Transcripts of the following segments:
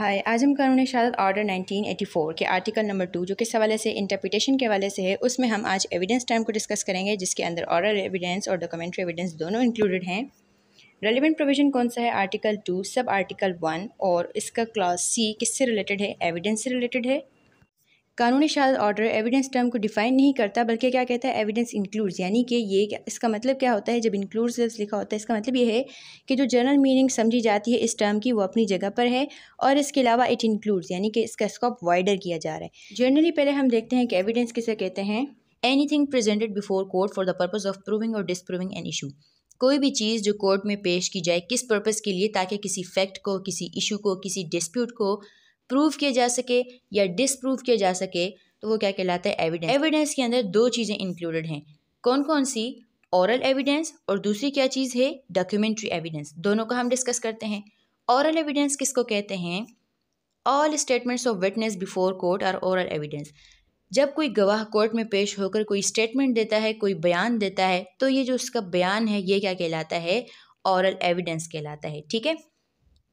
हाय आज हम कानून शहादत ऑर्डर 1984 के आर्टिकल नंबर टू जो किस हवाले से इंटरप्रिटेशन के हवाले से है उसमें हम आज एविडेंस टाइम को डिस्कस करेंगे जिसके अंदर ऑर्डर एविडेंस और डॉक्यूमेंट्री एविडेंस दोनों इंक्लूडेड हैं रेलिवेंट प्रोविजन कौन सा है article two sub article one और इसका क्लास सी किससे रिलेटेड है एविडेंस से रिलेटेड है कानूनी शाद ऑर्डर एविडेंस टर्म को डिफाइन नहीं करता बल्कि क्या कहता है एविडेंस इंक्लूड्स यानी कि ये इसका मतलब क्या होता है जब इंक्लूड लफ्स लिखा होता है इसका मतलब ये है कि जो जनरल मीनिंग समझी जाती है इस टर्म की वो अपनी जगह पर है और इसके अलावा इट इंक्लूड्स यानी कि इसका स्कॉप वाइडर किया जा रहा है जनरली पहले हम देखते हैं कि एविडेंस किसे कहते हैं anything presented before court for the purpose of proving और डिसप्रूविंग एन इशू कोई भी चीज़ जो कोर्ट में पेश की जाए किस पर्पज़ के लिए ताकि किसी फैक्ट को किसी इशू को किसी डिस्प्यूट को प्रूव किया जा सके या डिसप्रूव किया जा सके तो वो क्या कहलाता है एविडेंस एविडेंस के अंदर दो चीज़ें इंक्लूडेड हैं कौन कौन सी औरल एविडेंस और दूसरी क्या चीज़ है डॉक्यूमेंट्री एविडेंस दोनों को हम डिस्कस करते हैं औरल एविडेंस किसको कहते हैं all statements of witness before court are oral evidence जब कोई गवाह कोर्ट में पेश होकर कोई स्टेटमेंट देता है कोई बयान देता है तो ये जो उसका बयान है ये क्या कहलाता है औरल एविडेंस कहलाता है ठीक है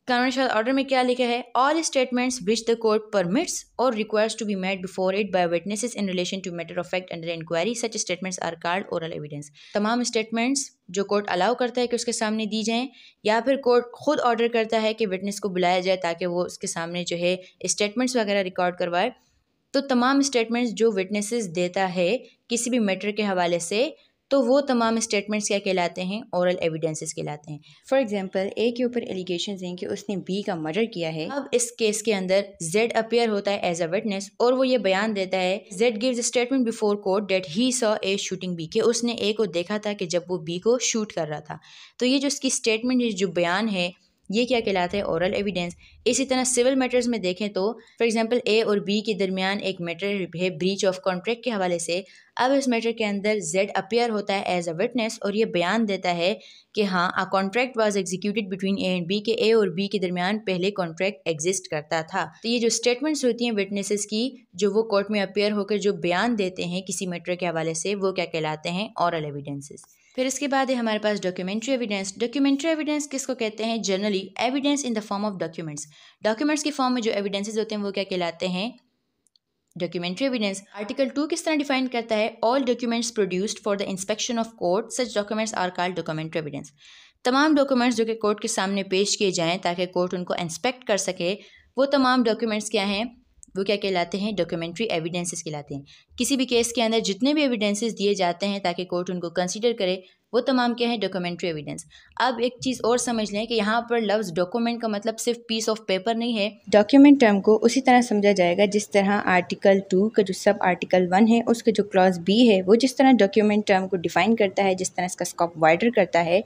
कन्वेंशनल ऑर्डर में क्या लिखा है all statements which the court permits और requires to be made before it by witnesses in relation to matter of fact under inquiry such statements are called oral evidence तमाम स्टेटमेंट्स जो court allow करता है कि उसके सामने दी जाएं या फिर कोर्ट खुद ऑर्डर करता है कि विटनेस को बुलाया जाए ताकि वो उसके सामने जो है स्टेटमेंट्स वगैरह रिकॉर्ड करवाए तो तमाम स्टेटमेंट्स जो विटनेसेस देता है किसी भी मैटर के हवाले से तो वो तमाम स्टेटमेंट्स क्या कहलाते हैं औरल एविडेंसेस कहलाते हैं फॉर एग्जांपल ए के ऊपर एलिगेशन हैं कि उसने बी का मर्डर किया है अब इस केस के अंदर जेड अपेयर होता है एज अ विटनेस और वो ये बयान देता है Z gives statement before court that he saw A shooting B के उसने ए को देखा था कि जब वो बी को शूट कर रहा था तो ये जो उसकी स्टेटमेंट जो बयान है ये क्या कहलाता है औरल एविडेंस इसी तरह सिविल मैटर्स में देखें तो फॉर एग्जांपल ए और बी के दरमियान एक मैटर है ब्रीच ऑफ कॉन्ट्रैक्ट के हवाले से अब इस मैटर के अंदर जेड अपेयर होता है एज अ विटनेस और ये बयान देता है कि हाँ a contract was executed between A and B के ए और बी के दरमियान पहले कॉन्ट्रैक्ट एग्जिस्ट करता था तो ये जो स्टेटमेंट्स होती हैं विटनेसेस की जो वो कोर्ट में अपेयर होकर जो बयान देते हैं किसी मैटर के हवाले से वो क्या कहलाते हैं औरल एविडेंसेस फिर इसके बाद है हमारे पास डॉक्यूमेंट्री एविडेंस डॉक्यूमेंट्री एविडेंस किसको कहते हैं generally evidence in the form of documents documents के फॉर्म में जो एविडेंसेज होते हैं वो क्या कहलाते हैं डॉक्यूमेंट्री एविडेंस आर्टिकल टू किस तरह डिफाइन करता है all documents produced for the inspection of court such documents are called documentary evidence तमाम डॉक्यूमेंट्स जो कि कोर्ट के सामने पेश किए जाएँ ताकि कोर्ट उनको इंस्पेक्ट कर सके वो तमाम डॉक्यूमेंट्स क्या हैं वो क्या कहलाते हैं डॉक्यूमेंट्री एविडेंसेस कहलाते हैं किसी भी केस के अंदर जितने भी एविडेंसेस दिए जाते हैं ताकि कोर्ट उनको कंसिडर करे वो तमाम क्या है डॉक्यूमेंट्री एविडेंस अब एक चीज़ और समझ लें कि यहाँ पर लफ्ज़ डॉक्यूमेंट का मतलब सिर्फ पीस ऑफ पेपर नहीं है डॉक्यूमेंट टर्म को उसी तरह समझा जाएगा जिस तरह आर्टिकल टू का जो सब आर्टिकल वन है उसका जो क्लॉज बी है वो जिस तरह डॉक्यूमेंट टर्म को डिफाइन करता है जिस तरह इसका स्कॉप वाइडर करता है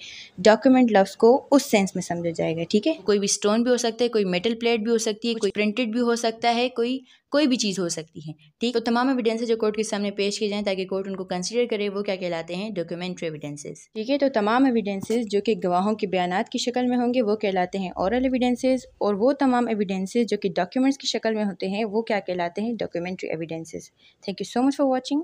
डॉक्यूमेंट लफ्ज़ को उस सेंस में समझा जाएगा ठीक है कोई भी स्टोन भी हो सकता है कोई मेटल प्लेट भी हो सकती है कोई प्रिंटेड भी हो सकता है कोई कोई भी चीज़ हो सकती है ठीक तो तमाम एविडेंसेज जो कोर्ट के सामने पेश किए जाएँ ताकि कोर्ट उनको कंसिडर करे वो क्या कहलाते हैं डॉक्यूमेंट्री एविडेंसेज एविडेंसेस ठीक है तो तमाम एविडेंसेस जो कि गवाहों के बयान की शक्ल में होंगे वो कहलाते हैं औरल एविडेंसेस और वो तमाम एविडेंसेस जो कि डॉक्यूमेंट्स की शक्ल में होते हैं वो क्या कहलाते हैं documentary evidences thank you so much for watching